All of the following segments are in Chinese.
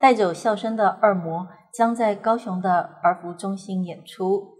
带走笑声的恶魔将在高雄的儿服中心演出。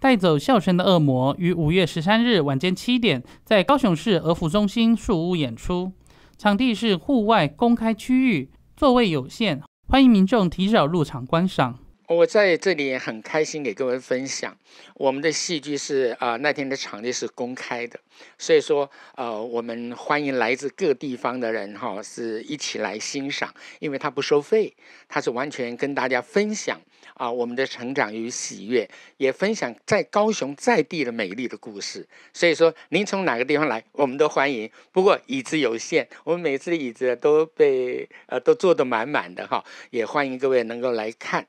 带走笑声的恶魔于五月十三日晚间七点，在高雄市儿童中心树屋演出，场地是户外公开区域，座位有限，欢迎民众提早入场观赏。我在这里很开心，给各位分享我们的戏剧是啊，那天的场地是公开的，所以说呃，我们欢迎来自各地方的人哈，是一起来欣赏，因为它不收费，它是完全跟大家分享啊，我们的成长与喜悦，也分享在高雄在地的美丽的故事。所以说您从哪个地方来，我们都欢迎。不过椅子有限，我们每次的椅子都被呃都坐得满满的哈，也欢迎各位能够来看。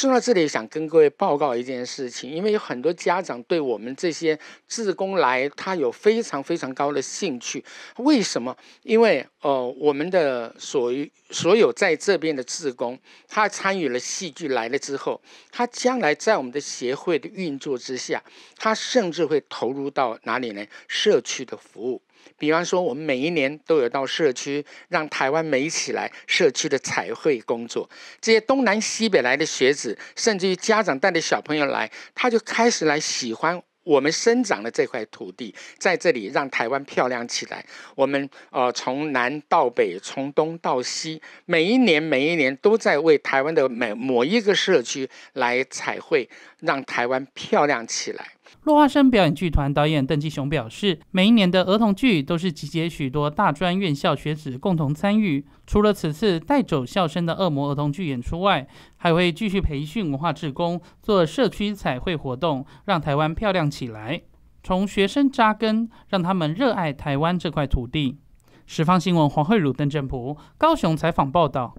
说到这里，想跟各位报告一件事情，因为有很多家长对我们这些志工来，他有非常非常高的兴趣。为什么？因为呃，我们的所所有在这边的志工，他参与了戏剧来了之后，他将来在我们的协会的运作之下，他甚至会投入到哪里呢？社区的服务。比方说，我们每一年都有到社区，让台湾美起来社区的彩绘工作。这些东南西北来的学子，甚至于家长带着小朋友来，他就开始来喜欢我们生长的这块土地，在这里让台湾漂亮起来。我们呃，从南到北，从东到西，每一年每一年都在为台湾的每某一个社区来彩绘，让台湾漂亮起来。落花生表演剧团导演邓继雄表示，每一年的儿童剧都是集结许多大专院校学子共同参与。除了此次带走笑声的恶魔儿童剧演出外，还会继续培训文化志工，做社区彩绘活动，让台湾漂亮起来。从学生扎根，让他们热爱台湾这块土地。十方新闻黄慧儒、邓正普，高雄采访报道。